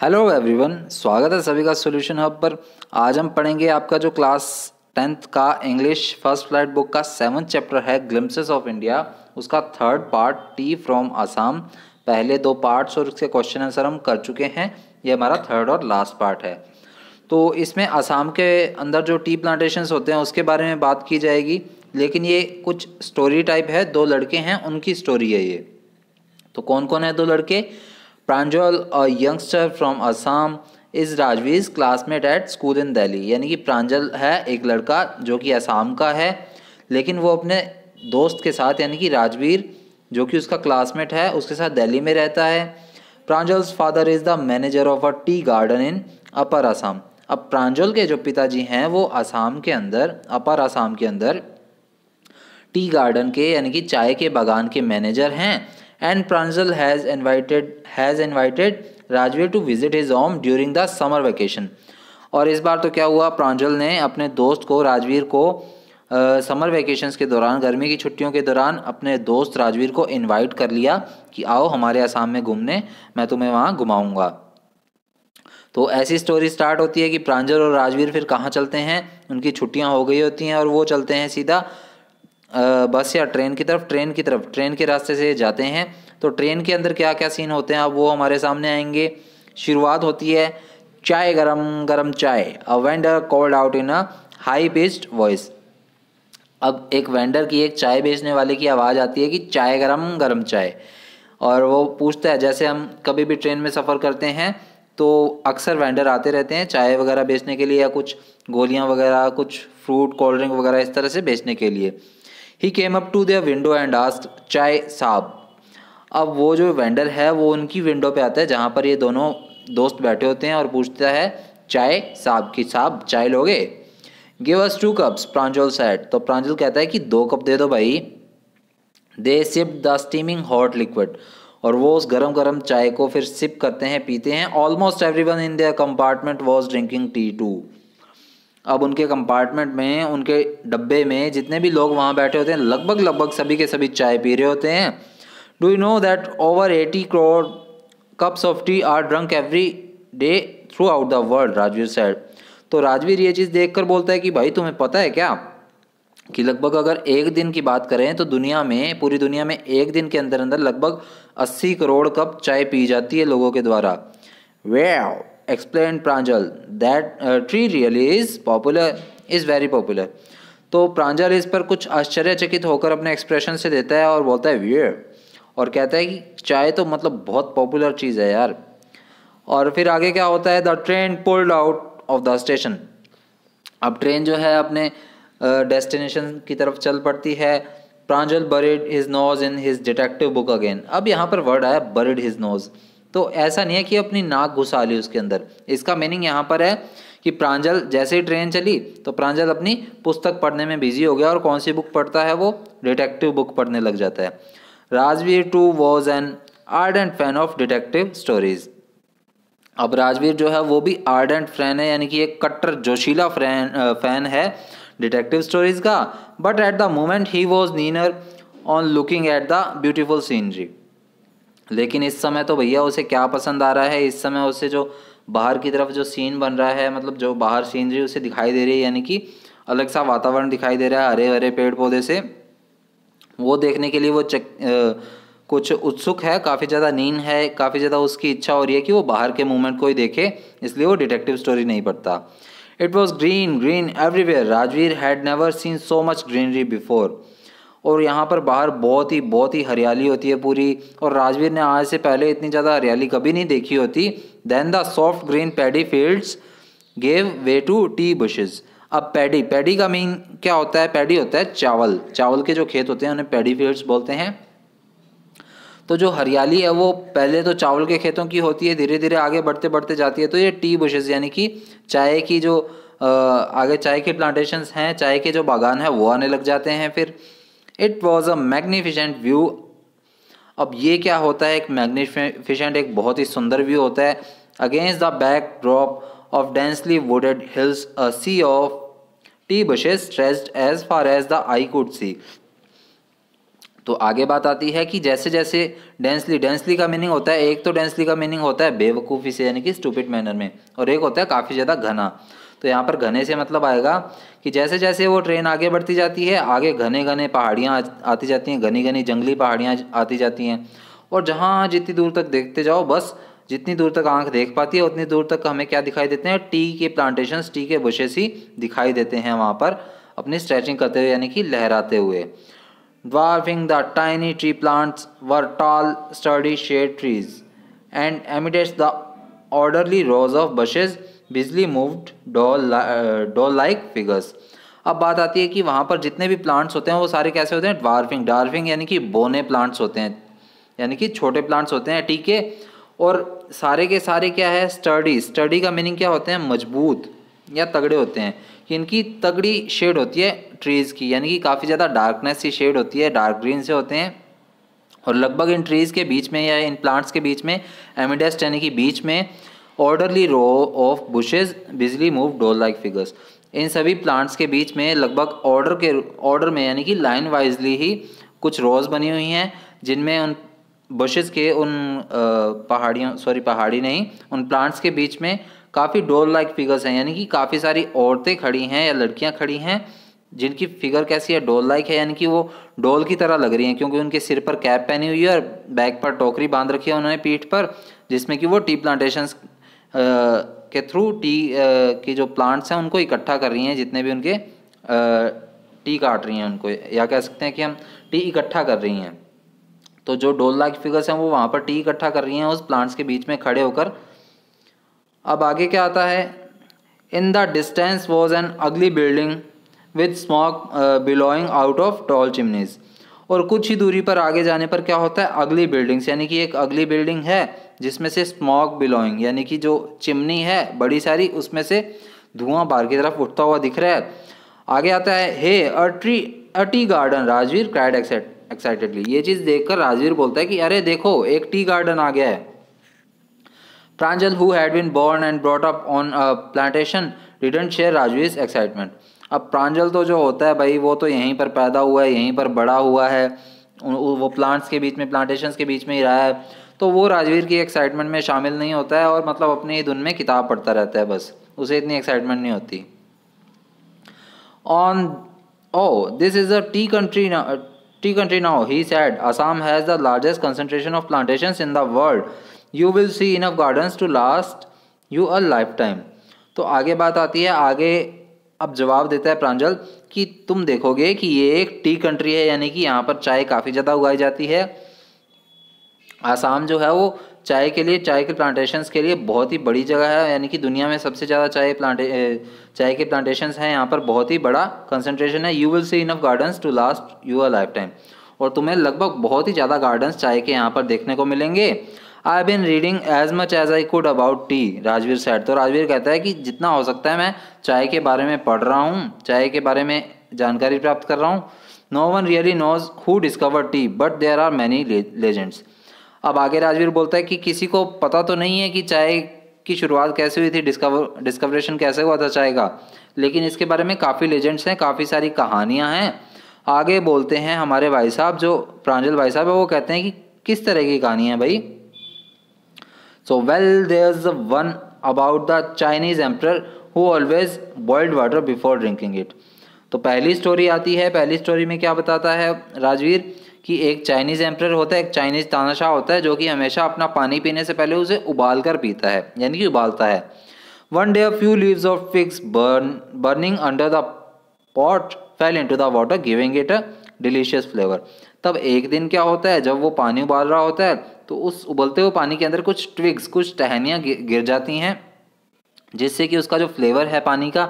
hello everyone स्वागत है सभी का सॉल्यूशन हब पर आज हम पढ़ेंगे आपका जो क्लास टेंथ का इंग्लिश फर्स्ट फ्लाइट बुक का सेवन चैप्टर है ग्लिम्सेस ऑफ इंडिया उसका third part tea from Assam पहले दो पार्ट्स और उसके क्वेश्चन आंसर हम कर चुके हैं ये हमारा थर्ड और लास्ट पार्ट है तो इसमें आसाम के अंदर जो टी प्लांटेशंस होते हैं उसके बारे में बात की जाएगी लेकिन ये कुछ स्टोरी टाइप है दो लड़के हैं उनकी स्टोरी है ये तो कौन कौन है दो लड़के Pranjal a youngster from Assam is Rajvir's classmate at school in Delhi यानी कि प्रांजल है एक लड़का जो कि असम का है लेकिन वो अपने दोस्त के साथ यानी कि राजवीर जो कि उसका क्लासमेट है उसके साथ दिल्ली में रहता है Pranjal's father is the manager of a tea garden in upper Assam अब प्रांजल के जो पिताजी हैं वो असम के अंदर अपर असम के अंदर टी गार्डन के यानी कि चाय के बागान के मैनेजर हैं and Pranjal has invited has invited Rajvir to visit his home during the summer vacation और इस बार तो क्या हुआ प्रांजल ने अपने दोस्त को राजवीर को आ, समर वेकेशन के दौरान गर्मी की छुट्टियों के दौरान अपने दोस्त राजवीर को इनवाइट कर लिया कि आओ हमारे आसाम में घूमने मैं तुम्हें वहाँ घुमाऊँगा तो ऐसी स्टोरी स्टार्ट होती है कि प्रांजल और राजवीर फिर कहाँ चलते हैं उनकी छुट्टियाँ हो गई होती हैं और वो चलते हैं सीधा बस या ट्रेन की तरफ ट्रेन की तरफ ट्रेन के रास्ते से जाते हैं तो ट्रेन के अंदर क्या क्या सीन होते हैं अब वो हमारे सामने आएंगे शुरुआत होती है चाय garam garam chai a vendor called out in a high pitched voice अब एक वेंडर की एक चाय बेचने वाले की आवाज़ आती है कि चाय गरम गरम चाय और वो पूछता है जैसे हम कभी भी ट्रेन में सफ़र करते हैं तो अक्सर वेंडर आते रहते हैं चाय वगैरह बेचने के लिए या कुछ गोलियां वगैरह कुछ फ्रूट कोल्ड ड्रिंक वगैरह इस तरह से बेचने के लिए ही came up to their window and asked chai sahib अब वो जो वेंडर है वो उनकी विंडो पे आता है जहाँ पर ये दोनों दोस्त बैठे होते हैं और पूछता है चाय साहब की साहब चाय लोगे give us two cups Pranjal said तो प्रांजल कहता है कि दो कप दे दो भाई they sip the steaming hot liquid और वो उस गरम गरम चाय को फिर सिप करते हैं पीते हैं almost everyone in their compartment was drinking tea too अब उनके कंपार्टमेंट में उनके डब्बे में जितने भी लोग वहाँ बैठे होते हैं लगभग लगभग सभी के सभी चाय पी रहे होते हैं do you know that over eighty crore cups of tea are drunk every day throughout the world Rajvir said तो राजवीर ये चीज़ देख बोलता है कि भाई तुम्हें पता है क्या कि लगभग अगर एक दिन की बात करें तो दुनिया में पूरी दुनिया में एक दिन के अंदर अंदर लगभग 80 करोड़ कप चाय पी जाती है लोगों के द्वारा वे explain Pranjal that tea really is popular is very popular तो प्रांजल इस पर कुछ आश्चर्यचकित होकर अपने एक्सप्रेशन से देता है और बोलता है व्यू और कहता है कि चाय तो मतलब बहुत पॉपुलर चीज़ है यार और फिर आगे क्या होता है the train pulled out of the station अब ट्रेन जो है अपने डेस्टिनेशन uh, की तरफ चल पड़ती है Pranjal buried his nose in his detective book again अब यहाँ पर वर्ड आया बरिड हिज नोज़ तो ऐसा नहीं है कि अपनी नाक घुसा ली उसके अंदर इसका मीनिंग यहाँ पर है कि प्रांजल जैसे ही ट्रेन चली तो प्रांजल अपनी पुस्तक पढ़ने में बिजी हो गया और कौन सी बुक पढ़ता है वो डिटेक्टिव बुक पढ़ने लग जाता है Rajvir too was an ardent fan of detective stories अब राजवीर जो है वो भी आर्डेंट फैन है यानी कि एक कट्टर जोशीला फैन फैन है डिटेक्टिव स्टोरीज का but at the moment he was keener on looking at the beautiful scenery लेकिन इस समय तो भैया उसे क्या पसंद आ रहा है इस समय उसे जो बाहर की तरफ जो सीन बन रहा है मतलब जो बाहर सीनरी उसे दिखाई दे रही है यानी कि अलग सा वातावरण दिखाई दे रहा है हरे हरे पेड़ पौधे से वो देखने के लिए वो चक आ, कुछ उत्सुक है काफ़ी ज़्यादा नींद है काफ़ी ज़्यादा उसकी इच्छा हो रही है कि वो बाहर के मूवमेंट को ही देखे इसलिए वो डिटेक्टिव स्टोरी नहीं पढ़ता it was green green everywhere Rajvir had never seen so much greenery before और यहाँ पर बाहर बहुत ही बहुत ही हरियाली होती है पूरी और राजवीर ने आज से पहले इतनी ज़्यादा हरियाली कभी नहीं देखी होती then the soft green paddy fields gave way to tea bushes अब पैडी पैडी का मीन क्या होता है पैडी होता है चावल चावल के जो खेत होते हैं उन्हें पैडी फील्ड्स बोलते हैं तो जो हरियाली है वो पहले तो चावल के खेतों की होती है धीरे धीरे आगे बढ़ते बढ़ते जाती है तो ये टी बुशेज़ यानी कि चाय की जो आगे चाय के प्लांटेशंस हैं चाय के जो बागान हैं वो आने लग जाते हैं फिर it was a magnificent view अब ये क्या होता है एक मैग्निफिशेंट एक बहुत ही सुंदर व्यू होता है against the backdrop of densely wooded hills a sea of tea bushes stretched as far as the eye could see तो आगे बात आती है कि जैसे जैसे डेंसली डेंसली का मीनिंग होता है एक तो डेंसली का मीनिंग होता है बेवकूफ़ी से यानी कि स्टूपिड मैनर में और एक होता है काफ़ी ज़्यादा घना तो यहाँ पर घने से मतलब आएगा कि जैसे जैसे वो ट्रेन आगे बढ़ती जाती है आगे घने घने पहाड़ियाँ आती जाती हैं घनी घनी जंगली पहाड़ियाँ आती जाती हैं और जहाँ जितनी दूर तक देखते जाओ बस जितनी दूर तक आंख देख पाती है उतनी दूर तक हमें क्या दिखाई देते हैं टी के प्लांटेशन टी के बुशेस ही दिखाई देते हैं वहाँ पर अपनी स्ट्रेचिंग करते हुए यानी कि लहराते हुए dwarfing the tiny tree plants were tall sturdy shade trees and amidst the orderly rows of bushes busily moved doll doll like figures अब बात आती है कि वहाँ पर जितने भी प्लांट्स होते हैं वो सारे कैसे होते हैं डार्फिंग डार्फिंग यानी कि बोने प्लांट्स होते हैं यानी कि छोटे प्लांट्स होते हैं ठीक है और सारे के सारे क्या है स्टडी स्टडी का मीनिंग क्या होते हैं मजबूत या तगड़े होते हैं कि इनकी तगड़ी शेड होती है ट्रीज़ की यानी कि काफ़ी ज़्यादा डार्कनेस की शेड होती है डार्क ग्रीन से होते हैं और लगभग इन ट्रीज़ के बीच में या इन प्लांट्स के बीच में एमिडेस्ट यानी कि बीच में orderly row of bushes busily move doll like figures इन सभी प्लांट्स के बीच में लगभग ऑर्डर के ऑर्डर में यानी कि लाइन वाइजली ही कुछ रोज बनी हुई हैं जिनमें उन बुशेज के उन पहाड़ियों सॉरी पहाड़ी नहीं उन प्लांट्स के बीच में काफ़ी डोल लाइक फिगर्स हैं यानी कि काफ़ी सारी औरतें खड़ी हैं या लड़कियां खड़ी हैं जिनकी फिगर कैसी है डोल लाइक है यानी कि वो डोल की तरह लग रही हैं क्योंकि उनके सिर पर कैप पहनी हुई है और बैग पर टोकरी बांध रखी है उन्होंने पीठ पर जिसमें कि वो टी प्लांटेशंस के थ्रू टी के जो प्लांट्स हैं उनको इकट्ठा कर रही हैं जितने भी उनके टी काट रही हैं उनको या कह सकते हैं कि हम टी इकट्ठा कर रही हैं तो जो डोल लाख फिगर्स हैं वो वहाँ पर टी इकट्ठा कर रही हैं उस प्लांट्स के बीच में खड़े होकर अब आगे क्या आता है in the distance was an ugly building with smoke billowing out of tall chimneys और कुछ ही दूरी पर आगे जाने पर क्या होता है अगली बिल्डिंग्स यानी कि एक अगली बिल्डिंग है जिसमें से स्मॉग बिलोइंग यानी कि जो चिमनी है बड़ी सारी उसमें से धुआं बाहर की तरफ उठता हुआ दिख रहा है आगे आता है हे अट्री अटी गार्डन राजवीर क्राइड एक्साइटेडली ये चीज़ देखकर राजवीर बोलता है कि अरे देखो एक टी गार्डन आ गया है Pranjal who had been born and brought up on plantation didn't share Rajvir excitement अब प्रांजल तो जो होता है भाई वो तो यहीं पर पैदा हुआ है यहीं पर बड़ा हुआ है वो प्लांट्स के बीच में प्लांटेशंस के बीच में ही रहा है तो वो राजवीर की एक्साइटमेंट में शामिल नहीं होता है और मतलब अपनी ही धुन में किताब पढ़ता रहता है बस उसे इतनी एक्साइटमेंट नहीं होती ऑन oh this is a tea country tea country now he said Assam has the largest concentration of plantation in the world you will see in gardens to last you a lifetime तो आगे बात आती है आगे अब जवाब देता है प्रांजल कि तुम देखोगे कि ये एक टी कंट्री है यानी कि यहाँ पर चाय काफ़ी ज़्यादा उगाई जाती है आसाम जो है वो चाय के लिए चाय के प्लांटेशन के लिए बहुत ही बड़ी जगह है यानी कि दुनिया में सबसे ज़्यादा चाय प्लांटे चाय के प्लांटेशंस हैं यहाँ पर बहुत ही बड़ा कंसनट्रेशन है you will see enough gardens to last your lifetime और तुम्हें लगभग बहुत ही ज़्यादा गार्डन्स चाय के यहाँ पर देखने को मिलेंगे I been reading as much as I could about tea Rajvir said तो राजवीर कहता है कि जितना हो सकता है मैं चाय के बारे में पढ़ रहा हूँ चाय के बारे में जानकारी प्राप्त कर रहा हूँ no one really knows who discover tea but there are many legends अब आगे राजवीर बोलता है कि किसी को पता तो नहीं है कि चाय की शुरुआत कैसे हुई थी डिस्कवर डिस्कवरेशन कैसे हुआ था चाय का लेकिन इसके बारे में काफ़ी लेजेंड्स हैं काफ़ी सारी कहानियाँ हैं आगे बोलते हैं हमारे भाई साहब जो प्रांजल भाई साहब है वो कहते हैं कि किस तरह की कहानी है भाई so well there one about the Chinese emperor who always boiled water before drinking it तो पहली स्टोरी आती है पहली स्टोरी में क्या बताता है राजवीर कि एक चाइनीज़ एम्प्रर होता है एक चाइनीज़ तानाशाह होता है जो कि हमेशा अपना पानी पीने से पहले उसे उबाल कर पीता है यानी कि उबालता है one day a few leaves of fix burn burning under the pot fell into the water giving it a delicious flavour तब एक दिन क्या होता है जब वो पानी उबाल रहा होता है तो उस उबलते हुए पानी के अंदर कुछ ट्विग्स कुछ टहनियाँ गिर जाती हैं जिससे कि उसका जो फ्लेवर है पानी का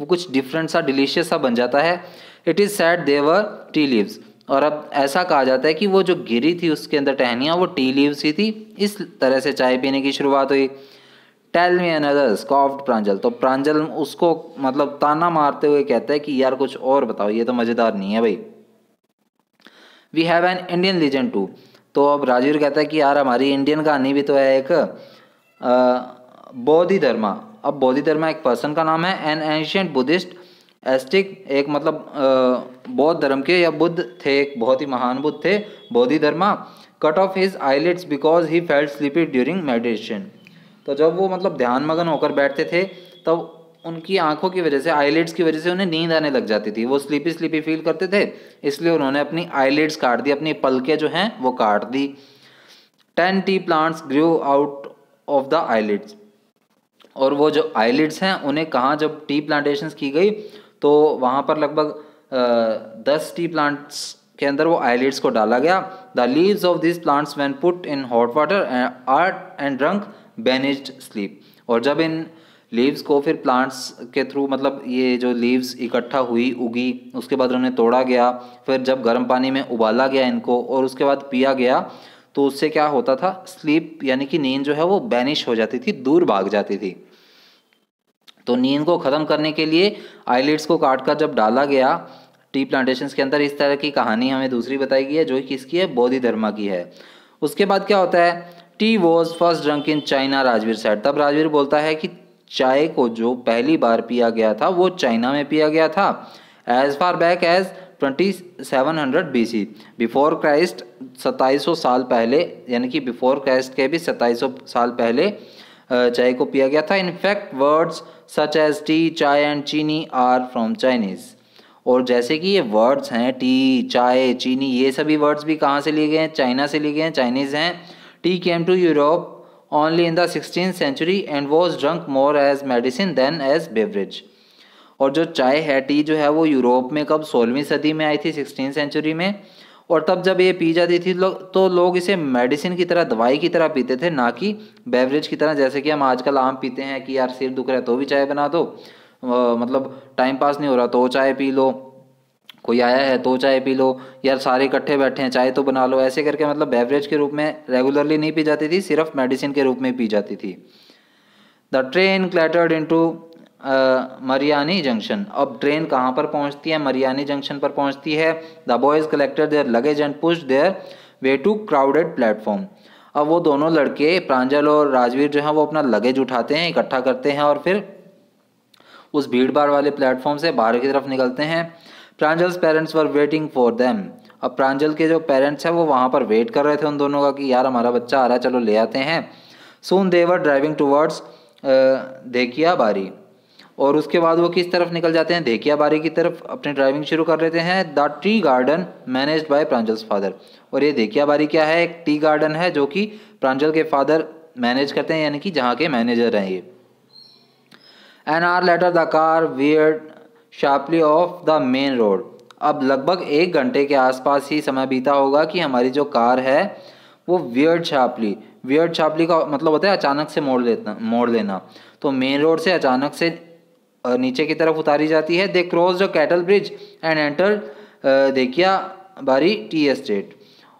वो कुछ डिफरेंट सा डिलीशियस सा बन जाता है it is said they were tea leaves और अब ऐसा कहा जाता है कि वो जो गिरी थी उसके अंदर टहनियाँ वो टी लीव्स ही थी इस तरह से चाय पीने की शुरुआत हुई टेल मी अनदर स्कॉफ्ड प्रांजल तो प्रांजल उसको मतलब ताना मारते हुए कहता है कि यार कुछ और बताओ ये तो मज़ेदार नहीं है भाई we have an Indian legend too तो अब राजीव कहता है कि यार हमारी इंडियन कहानी भी तो है एक बौद्धि धर्मा अब बौद्धि धर्मा एक पर्सन का नाम है एन एंशियंट बुद्धिस्ट एस्टिक एक मतलब बौद्ध धर्म के या बुद्ध थे एक बहुत ही महान बुद्ध थे Bodhi Dharma cut off his eyelids because he felt sleepy during meditation तो जब वो मतलब ध्यान मगन होकर बैठते थे तब उनकी आंखों की वजह से आईलेट्स की वजह से उन्हें नींद आने लग जाती थी वो स्लीपी स्लीपी फील करते थे इसलिए उन्होंने अपनी आईलेट्स काट दी अपनी पलके जो हैं वो काट दी ten tea plants grow out of the eyelids और वो जो आईलेट्स हैं उन्हें कहाँ जब टी प्लांटेशंस की गई तो वहाँ पर लगभग दस टी प्लांट्स के अंदर वो आईलिड्स को डाला गया the leaves of this plants when put in hot water art and drunk banished sleep और जब इन लीव्स को फिर प्लांट्स के थ्रू मतलब ये जो लीव्स इकट्ठा हुई उगी उसके बाद उन्हें तोड़ा गया फिर जब गर्म पानी में उबाला गया इनको और उसके बाद पिया गया तो उससे क्या होता था स्लीप यानी कि नींद जो है वो बैनिश हो जाती थी दूर भाग जाती थी तो नींद को ख़त्म करने के लिए आईलेट्स को काट कर जब डाला गया टी प्लांटेशन के अंदर इस तरह की कहानी हमें दूसरी बताई गई है जो किसकी है बौद्धि धर्मा की है उसके बाद क्या होता है tea was first drunk in China Rajvir said तब राजवीर बोलता है कि चाय को जो पहली बार पिया गया था वो चाइना में पिया गया था as far back as 2700 C before Christ 2700 साल पहले यानी कि बिफोर क्राइस्ट के भी 2700 साल पहले चाय को पिया गया था in fact words such as tea chai and chini are from Chinese और जैसे कि ये वर्ड्स हैं टी चाय चीनी ये सभी वर्ड्स भी कहाँ से लिए गए हैं चाइना से लिए गए हैं चाइनीज़ हैं tea came to Europe only in the sixteen century and was drunk more as medicine than as beverage और जो चाय है टी जो है वो यूरोप में कब सोलहवीं सदी में आई थी सिक्सटीन सेंचुरी में और तब जब ये पी जाती थी तो लोग इसे मेडिसिन की तरह दवाई की तरह पीते थे ना कि बेवरेज की तरह जैसे कि हम आजकल आम पीते हैं कि यार सिर दुख रहा है तो भी चाय बना दो मतलब टाइम पास नहीं हो रहा तो चाय पी लो कोई आया है तो चाय पी लो यार सारे इकट्ठे बैठे हैं चाय तो बना लो ऐसे करके मतलब बेवरेज के रूप में रेगुलरली नहीं पी जाती थी सिर्फ मेडिसिन के रूप में पी जाती थी the train clattered to Mariani junction अब ट्रेन कहाँ पर पहुँचती है मरियानी जंक्शन पर पहुँचती है the boys collected their luggage and push their way to crowded platform अब वो दोनों लड़के प्रांजल और राजवीर जो हैं वो अपना लगेज उठाते हैं इकट्ठा करते हैं और फिर उस भीड़ भाड़ वाले प्लेटफॉर्म से बाहर की तरफ निकलते हैं Pranjal's parents were waiting for them अब प्रांजल के जो पेरेंट्स हैं वो वहाँ पर वेट कर रहे थे उन दोनों का कि यार हमारा बच्चा आ रहा है चलो ले आते हैं सोन देवर ड्राइविंग टूवर्ड्स देखिया बारी और उसके बाद वो किस तरफ निकल जाते हैं देखिया बारी की तरफ अपनी ड्राइविंग शुरू कर लेते हैं the tea garden manage by Pranjal's father और ये देखिया बारी क्या है एक टी गार्डन है जो कि प्रांजल के फादर मैनेज करते हैं यानी कि जहाँ के मैनेजर हैं ये an hour later the car veered sharply off the main road अब लगभग एक घंटे के आसपास ही समय बीता होगा कि हमारी जो कार है वो वियर्ड शार्पली वियर्ड शार्पली का मतलब होता है अचानक से मोड़ लेना मोड़ लेना तो मेन रोड से अचानक से नीचे की तरफ उतारी जाती है they cross the cattle bridge and enter Dekhiabari tea estate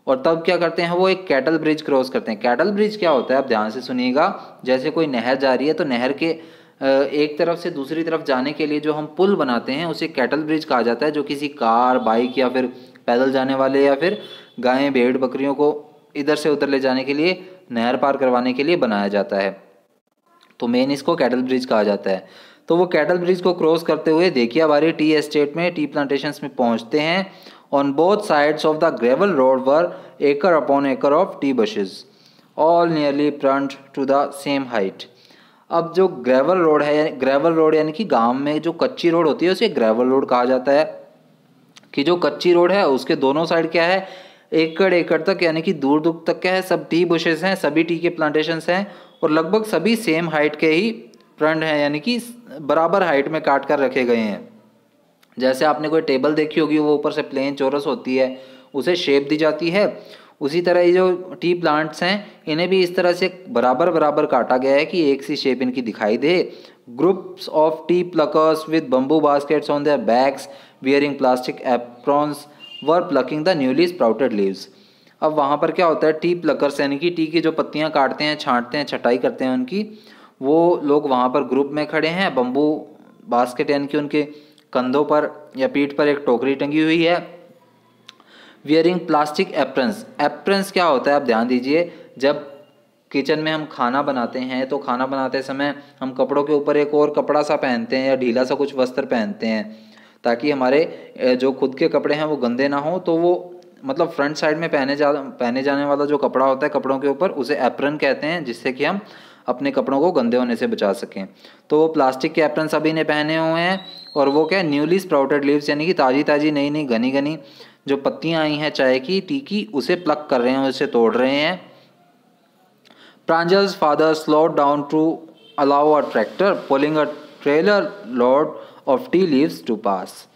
और तब क्या करते हैं वो एक कैटल ब्रिज क्रॉस करते हैं कैटल ब्रिज क्या होता है आप ध्यान से सुनिएगा जैसे कोई नहर जा रही है तो नहर के एक तरफ से दूसरी तरफ जाने के लिए जो हम पुल बनाते हैं उसे कैटल ब्रिज कहा जाता है जो किसी कार बाइक या फिर पैदल जाने वाले या फिर गायें भेड़ बकरियों को इधर से उधर ले जाने के लिए नहर पार करवाने के लिए बनाया जाता है तो मेन इसको कैटल ब्रिज कहा जाता है तो वो कैटल ब्रिज को क्रॉस करते हुए देखिया बारी टी एस्टेट में टी प्लांटेशन में पहुंचते हैं on both sides of the gravel road were acre upon acre of tea bushes all nearly front to the same height अब जो ग्रेवल रोड है ग्रेवल रोड यानी कि गांव में जो कच्ची रोड होती है उसे ग्रेवल रोड कहा जाता है कि जो कच्ची रोड है उसके दोनों साइड क्या है एकड़ एकड़ तक यानी कि दूर दूर तक क्या है सब टी बुशेज हैं सभी टी के प्लांटेशंस हैं और लगभग सभी सेम हाइट के ही फ्रंट हैं यानी कि बराबर हाइट में काट कर रखे गए हैं जैसे आपने कोई टेबल देखी होगी वो ऊपर से प्लेन चोरस होती है उसे शेप दी जाती है उसी तरह ये जो टी प्लांट्स हैं इन्हें भी इस तरह से बराबर बराबर काटा गया है कि एक सी शेप इनकी दिखाई दे groups of tea pluckers with bamboo baskets on their bags wearing plastic aprons were plucking the newly sprouted leaves अब वहाँ पर क्या होता है टी प्लकर्स यानी कि टी की जो पत्तियाँ काटते हैं छाँटते हैं छटाई करते हैं उनकी वो लोग वहाँ पर ग्रुप में खड़े हैं बम्बू बास्केट यानी कि उनके कंधों पर या पीठ पर एक टोकरी टंगी हुई है वियरिंग प्लास्टिक एप्रंस एप्रंस क्या होता है आप ध्यान दीजिए जब किचन में हम खाना बनाते हैं तो खाना बनाते समय हम कपड़ों के ऊपर एक और कपड़ा सा पहनते हैं या ढीला सा कुछ वस्त्र पहनते हैं ताकि हमारे जो खुद के कपड़े हैं वो गंदे ना हों तो वो मतलब फ्रंट साइड में पहने जा पहने जाने वाला जो कपड़ा होता है कपड़ों के ऊपर उसे एप्रन कहते हैं जिससे कि हम अपने कपड़ों को गंदे होने से बचा सकें तो वो प्लास्टिक के एप्रन सभी ने पहने हुए हैं और वो क्या न्यूली स्प्राउटेड लीव्स यानी कि ताज़ी ताज़ी नई नई घनी घनी जो पत्तियाँ आई हैं चाय की टी की उसे प्लक कर रहे हैं उसे तोड़ रहे हैं Pranjal's father slow down to allow a tractor pulling a trailer load of tea leaves to pass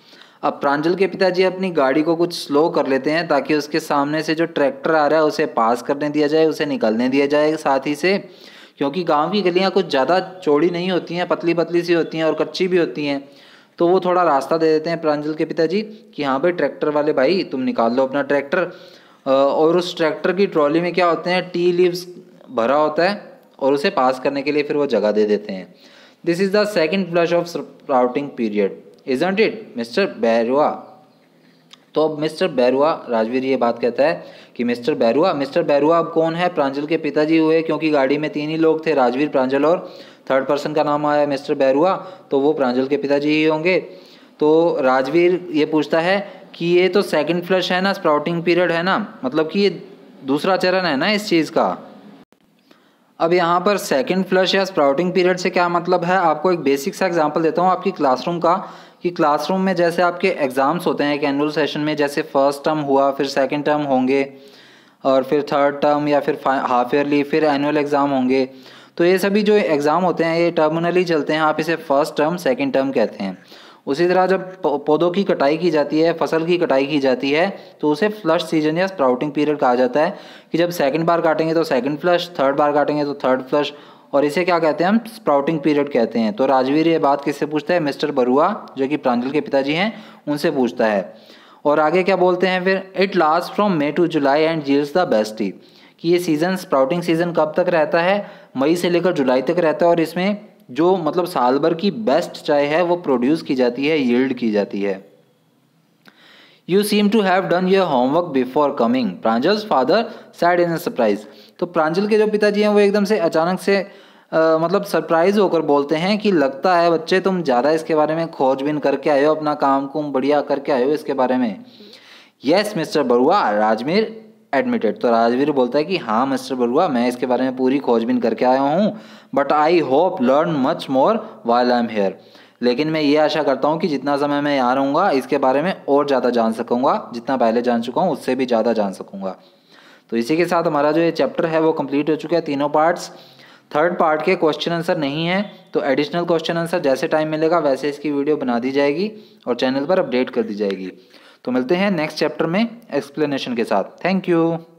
अब प्रांजल के पिताजी अपनी गाड़ी को कुछ स्लो कर लेते हैं ताकि उसके सामने से जो ट्रैक्टर आ रहा है उसे पास करने दिया जाए उसे निकलने दिया जाए साथ ही से क्योंकि गाँव की गलियाँ कुछ ज़्यादा चौड़ी नहीं होती हैं पतली पतली सी होती हैं और कच्ची भी होती हैं तो वो थोड़ा रास्ता दे देते हैं प्रांजल के पिताजी कि हाँ भाई ट्रैक्टर वाले भाई तुम निकाल लो अपना ट्रैक्टर और उस ट्रैक्टर की ट्रॉली में क्या होते हैं टी लीव्स भरा होता है और उसे पास करने के लिए फिर वो जगह दे देते हैं this is the second flush of sprouting period isn't it mister Barua तो अब मिस्टर बैरुआ राजवीर ये बात कहता है कि मिस्टर बैरुआ मिस्टर बैरुआ अब कौन है प्रांजल के पिताजी हुए क्योंकि गाड़ी में तीन ही लोग थे राजवीर प्रांजल और थर्ड पर्सन का नाम आया मिस्टर बैरुआ तो वो प्रांजल के पिताजी ही होंगे तो राजवीर ये पूछता है कि ये तो सेकंड फ्लश है ना स्प्राउटिंग पीरियड है ना मतलब कि ये दूसरा चरण है ना इस चीज़ का अब यहाँ पर सेकंड फ्लश या स्प्राउटिंग पीरियड से क्या मतलब है आपको एक बेसिक सा एग्जांपल देता हूँ आपकी क्लासरूम का कि क्लासरूम में जैसे आपके एग्ज़ाम्स होते हैं एक एनुअल सेशन में जैसे फ़र्स्ट टर्म हुआ फिर सेकेंड टर्म होंगे और फिर थर्ड टर्म या फिर हाफ ईयरली फिर एनुअल एग्ज़ाम होंगे तो ये सभी जो एग्ज़ाम होते हैं ये टर्मिनली चलते हैं आप इसे फ़र्स्ट टर्म सेकेंड टर्म कहते हैं उसी तरह जब पौधों की कटाई की जाती है फसल की कटाई की जाती है तो उसे फ्लश सीजन या स्प्राउटिंग पीरियड कहा जाता है कि जब सेकंड बार काटेंगे तो सेकंड फ्लश थर्ड बार काटेंगे तो थर्ड फ्लश और इसे क्या कहते हैं हम स्प्राउटिंग पीरियड कहते हैं तो राजवीर ये बात किससे पूछता है मिस्टर बरुआ जो कि प्रांजल के पिताजी हैं उनसे पूछता है और आगे क्या बोलते हैं फिर it last from May to July and जील्स द बेस्ट ही कि ये सीज़न स्प्राउटिंग सीज़न कब तक रहता है मई से लेकर जुलाई तक रहता है और इसमें जो मतलब साल भर की बेस्ट चाय है वो प्रोड्यूस की जाती है यील्ड की जाती है you seem to have done your homework before coming Pranjal father said in surprise तो प्रांजल के जो पिताजी हैं वो एकदम से अचानक से आ, मतलब सरप्राइज़ होकर बोलते हैं कि लगता है बच्चे तुम ज़्यादा इसके बारे में खोजबीन करके आए हो अपना काम कुम बढ़िया करके आए हो इसके बारे में yes mister Barua Rajveer admitted तो राजवीर बोलता है कि हाँ मिस्टर बरुआ मैं इसके बारे में पूरी खोजबीन करके आया हूँ but I hope learn much more while I am here लेकिन मैं ये आशा करता हूँ कि जितना समय मैं यहाँ रहूँगा इसके बारे में और ज़्यादा जान सकूँगा जितना पहले जान चुका हूँ उससे भी ज़्यादा जान सकूँगा तो इसी के साथ हमारा जो ये चैप्टर है वो कंप्लीट हो चुका है तीनों पार्ट्स थर्ड पार्ट के क्वेश्चन आंसर नहीं है तो एडिशनल क्वेश्चन आंसर जैसे टाइम मिलेगा वैसे इसकी वीडियो बना दी जाएगी और चैनल पर अपडेट कर दी जाएगी तो मिलते हैं नेक्स्ट चैप्टर में एक्सप्लेनेशन के साथ थैंक यू